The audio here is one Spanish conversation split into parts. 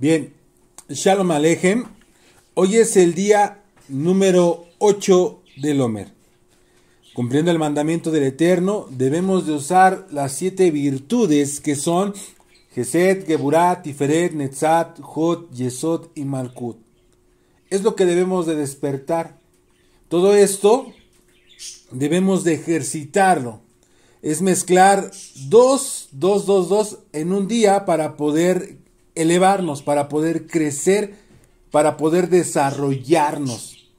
Bien, Shalom Alejem. Hoy es el día número 8 del Homer. Cumpliendo el mandamiento del Eterno, debemos de usar las siete virtudes que son Geset, Geburat, Tiferet, Netzat, Jot, Yesod y Malkut. Es lo que debemos de despertar. Todo esto debemos de ejercitarlo. Es mezclar dos, dos, dos, dos en un día para poder elevarnos, para poder crecer, para poder desarrollarnos.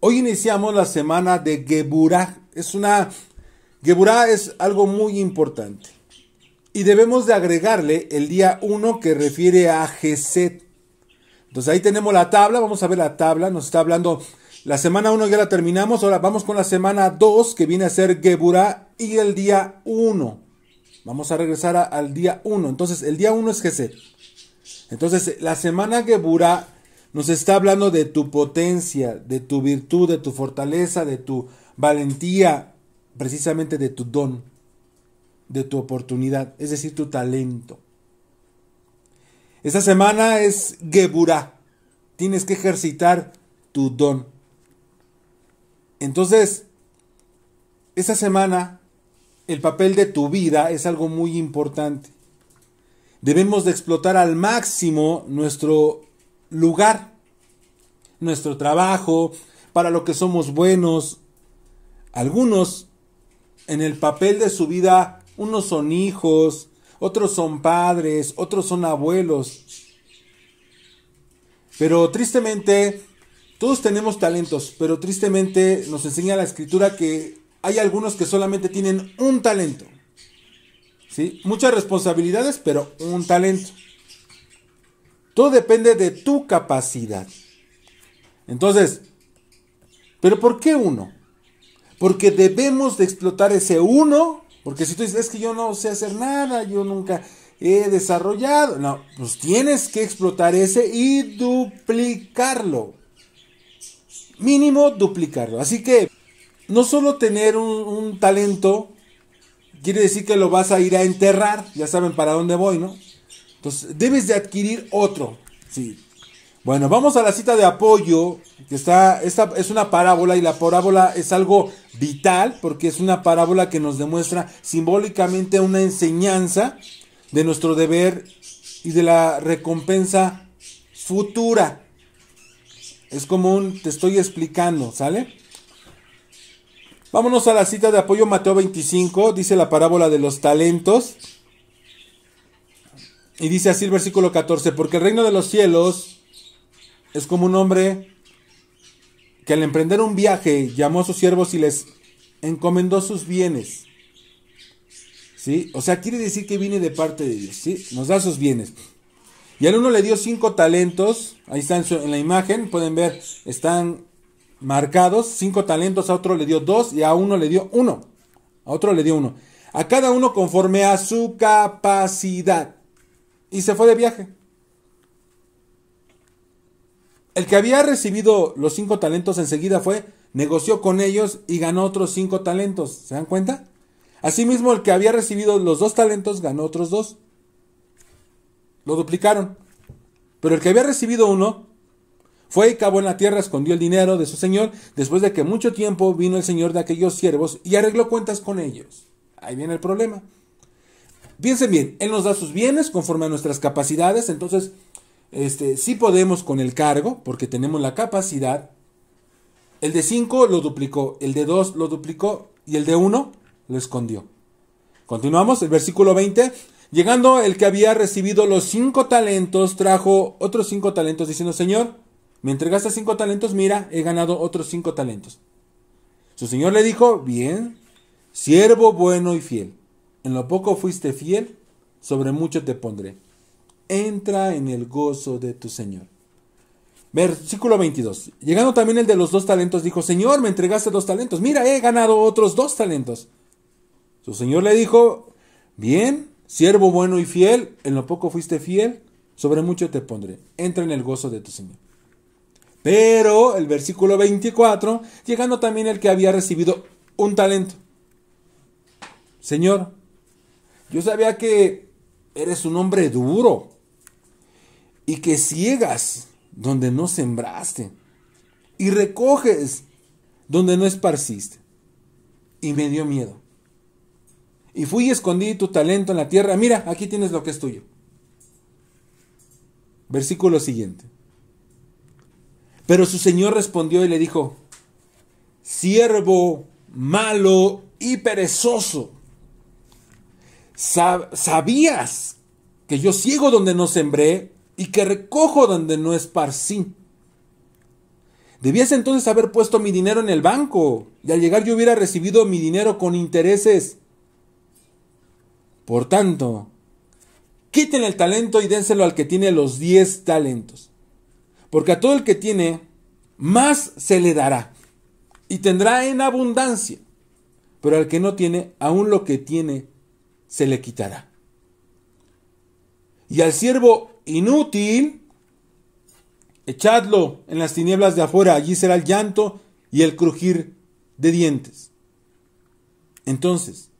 Hoy iniciamos la semana de Geburah. Es una Geburah es algo muy importante. Y debemos de agregarle el día 1 que refiere a Geset. Entonces ahí tenemos la tabla, vamos a ver la tabla, nos está hablando la semana 1 ya la terminamos, ahora vamos con la semana 2 que viene a ser Geburah y el día 1. Vamos a regresar al día 1. Entonces, el día 1 es Geset. Entonces, la semana Geburá nos está hablando de tu potencia, de tu virtud, de tu fortaleza, de tu valentía, precisamente de tu don, de tu oportunidad, es decir, tu talento. Esta semana es Geburá. Tienes que ejercitar tu don. Entonces, esta semana el papel de tu vida es algo muy importante. Debemos de explotar al máximo nuestro lugar, nuestro trabajo, para lo que somos buenos. Algunos en el papel de su vida, unos son hijos, otros son padres, otros son abuelos. Pero tristemente, todos tenemos talentos, pero tristemente nos enseña la escritura que hay algunos que solamente tienen un talento. ¿sí? Muchas responsabilidades, pero un talento. Todo depende de tu capacidad. Entonces, ¿pero por qué uno? Porque debemos de explotar ese uno. Porque si tú dices, es que yo no sé hacer nada, yo nunca he desarrollado. No, pues tienes que explotar ese y duplicarlo. Mínimo duplicarlo. Así que no solo tener un, talento quiere decir que lo vas a ir a enterrar, ya saben para dónde voy, ¿no? Entonces, debes de adquirir otro, sí. Bueno, vamos a la cita de apoyo, que está, esta es una parábola y la parábola es algo vital porque es una parábola que nos demuestra simbólicamente una enseñanza de nuestro deber y de la recompensa futura. Es como un, te estoy explicando, ¿sale? Vámonos a la cita de apoyo Mateo 25, dice la parábola de los talentos. Y dice así el versículo 14, porque el reino de los cielos es como un hombre que al emprender un viaje llamó a sus siervos y les encomendó sus bienes. ¿Sí? O sea, quiere decir que viene de parte de Dios, ¿sí? Nos da sus bienes. Y al uno le dio cinco talentos, ahí están en la imagen, pueden ver, están marcados, cinco talentos, a otro le dio dos y a uno le dio uno. A otro le dio uno. A cada uno conforme a su capacidad. Y se fue de viaje. El que había recibido los cinco talentos enseguida fue, negoció con ellos y ganó otros cinco talentos. ¿Se dan cuenta? Asimismo, el que había recibido los dos talentos ganó otros dos. Lo duplicaron. Pero el que había recibido uno fue y cavó en la tierra, escondió el dinero de su señor, después de que mucho tiempo vino el señor de aquellos siervos y arregló cuentas con ellos. Ahí viene el problema. Piensen bien, Él nos da sus bienes conforme a nuestras capacidades, entonces este, sí podemos con el cargo, porque tenemos la capacidad. El de cinco lo duplicó, el de dos lo duplicó y el de uno lo escondió. Continuamos, el versículo 20. Llegando el que había recibido los cinco talentos, trajo otros cinco talentos diciendo, Señor, me entregaste cinco talentos, mira, he ganado otros cinco talentos. Su señor le dijo, bien, siervo bueno y fiel. En lo poco fuiste fiel, sobre mucho te pondré. Entra en el gozo de tu señor. Versículo 22. Llegando también el de los dos talentos, dijo, Señor, me entregaste dos talentos. Mira, he ganado otros dos talentos. Su señor le dijo, bien, siervo bueno y fiel, en lo poco fuiste fiel, sobre mucho te pondré. Entra en el gozo de tu señor. Pero el versículo 24, llegando también el que había recibido un talento. Señor, yo sabía que eres un hombre duro y que ciegas donde no sembraste y recoges donde no esparciste. Y me dio miedo. Y fui y escondí tu talento en la tierra. Mira, aquí tienes lo que es tuyo. Versículo siguiente. Pero su señor respondió y le dijo, siervo malo y perezoso, ¿sabías que yo ciego donde no sembré y que recojo donde no esparcí? Debías entonces haber puesto mi dinero en el banco y al llegar yo hubiera recibido mi dinero con intereses. Por tanto, quiten el talento y dénselo al que tiene los diez talentos porque a todo el que tiene, más se le dará y tendrá en abundancia. Pero al que no tiene, aún lo que tiene, se le quitará. Y al siervo inútil, echadlo en las tinieblas de afuera, allí será el llanto y el crujir de dientes. Entonces,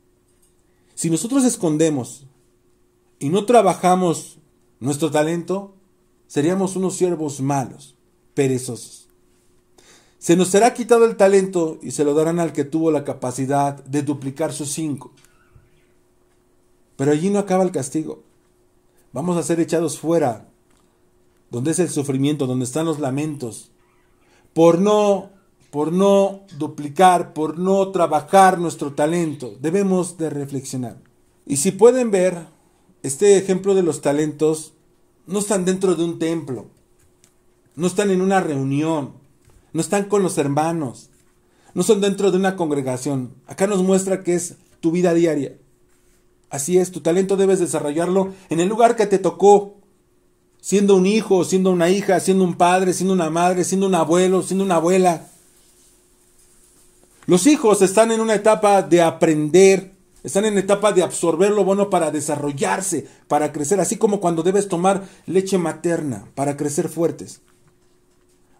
si nosotros escondemos y no trabajamos nuestro talento, seríamos unos siervos malos, perezosos. Se nos será quitado el talento y se lo darán al que tuvo la capacidad de duplicar sus cinco. Pero allí no acaba el castigo. Vamos a ser echados fuera, donde es el sufrimiento, donde están los lamentos, por no, por no duplicar, por no trabajar nuestro talento. Debemos de reflexionar. Y si pueden ver, este ejemplo de los talentos no están dentro de un templo, no están en una reunión, no están con los hermanos, no son dentro de una congregación. Acá nos muestra que es tu vida diaria. Así es, tu talento debes desarrollarlo en el lugar que te tocó, siendo un hijo, siendo una hija, siendo un padre, siendo una madre, siendo un abuelo, siendo una abuela. Los hijos están en una etapa de aprender están en etapa de absorber lo bueno para desarrollarse, para crecer, así como cuando debes tomar leche materna para crecer fuertes.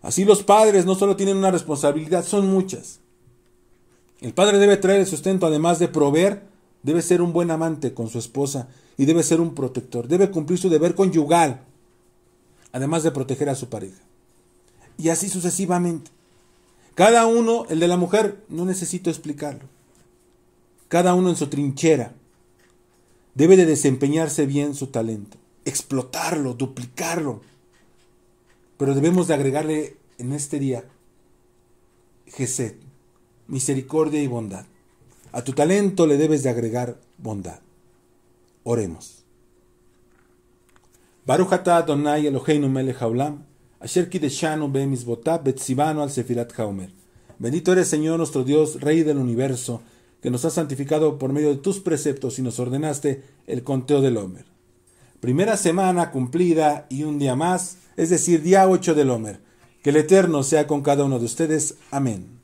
Así los padres no solo tienen una responsabilidad, son muchas. El padre debe traer el sustento, además de proveer, debe ser un buen amante con su esposa y debe ser un protector, debe cumplir su deber conyugal, además de proteger a su pareja. Y así sucesivamente. Cada uno, el de la mujer, no necesito explicarlo cada uno en su trinchera. Debe de desempeñarse bien su talento, explotarlo, duplicarlo. Pero debemos de agregarle en este día jesé, misericordia y bondad. A tu talento le debes de agregar bondad. Oremos. Al Bendito eres Señor nuestro Dios, Rey del Universo que nos has santificado por medio de tus preceptos y nos ordenaste el conteo del Homer. Primera semana cumplida y un día más, es decir, día 8 del Homer. Que el Eterno sea con cada uno de ustedes. Amén.